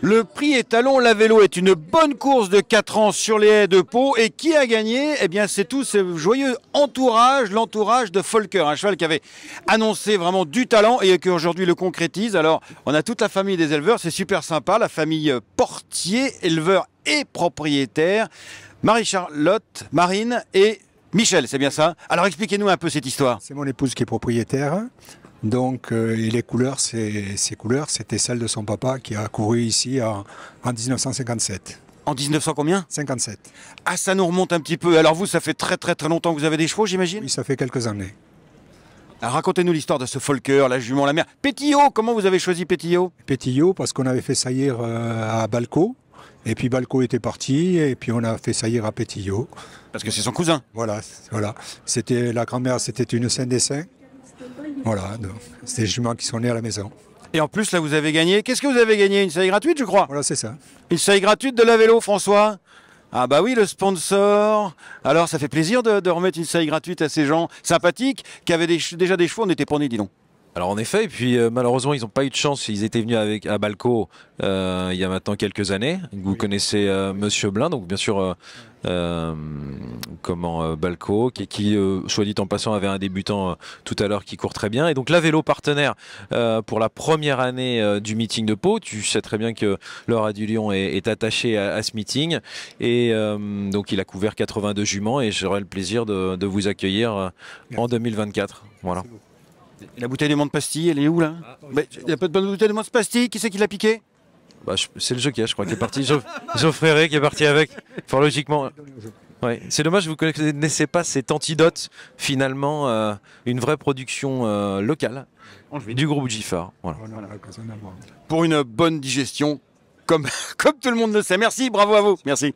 Le prix étalon La Vélo est une bonne course de 4 ans sur les haies de Pau. Et qui a gagné Eh bien, c'est tout ce joyeux entourage, l'entourage de Folker, un cheval qui avait annoncé vraiment du talent et qui aujourd'hui le concrétise. Alors, on a toute la famille des éleveurs, c'est super sympa, la famille portier, éleveur et propriétaire. Marie-Charlotte, Marine et Michel, c'est bien ça Alors expliquez-nous un peu cette histoire. C'est mon épouse qui est propriétaire. Donc, euh, les couleurs, c'est couleurs, c'était celle de son papa qui a couru ici en, 1957. En 1900 combien 57. Ah, ça nous remonte un petit peu. Alors vous, ça fait très très très longtemps que vous avez des chevaux, j'imagine Oui, ça fait quelques années. Ah, racontez-nous l'histoire de ce Folker, la jument, la mère. Pétillot, comment vous avez choisi Pétillot Pétillot, parce qu'on avait fait saillir euh, à Balco. Et puis Balco était parti, et puis on a fait saillir à Pétillot. Parce que c'est son cousin. Voilà, voilà. C'était la grand-mère, c'était une scène des voilà, c'est des qui sont nés à la maison. Et en plus, là, vous avez gagné. Qu'est-ce que vous avez gagné Une série gratuite, je crois. Voilà, c'est ça. Une série gratuite de la vélo, François ah bah oui, le sponsor. Alors ça fait plaisir de, remettre une série gratuite à ces gens sympathiques qui avaient déjà des chevaux, on était pour nés, dis donc. Alors en effet, et puis euh, malheureusement ils n'ont pas eu de chance, ils étaient venus avec, à Balco euh, il y a maintenant quelques années, vous connaissez euh, Monsieur Blin, donc bien sûr euh, comment euh, Balco, qui, qui euh, soit dit en passant, avait un débutant tout à l'heure qui court très bien. Et donc la vélo partenaire pour la première année du meeting de Pau. Tu sais très bien que Laura du Lion est, est attachée à, ce meeting. Et donc il a couvert 82 juments et j'aurai le plaisir de, vous accueillir en 2024. Voilà. La bouteille de menthe pastille, elle est où là ah, bah, Il a pas de bonne bouteille de menthe pastille, qui c'est qui l'a piqué bah, c'est le jockey, je crois, qui est parti. Geoffrey qui est parti avec, fort euh, C'est dommage vous ne connaissez pas cet antidote, finalement, euh, une vraie production euh, locale du groupe Gifar. Oh Pour une bonne digestion, comme, comme tout le monde le sait. Merci, bravo à vous. Merci.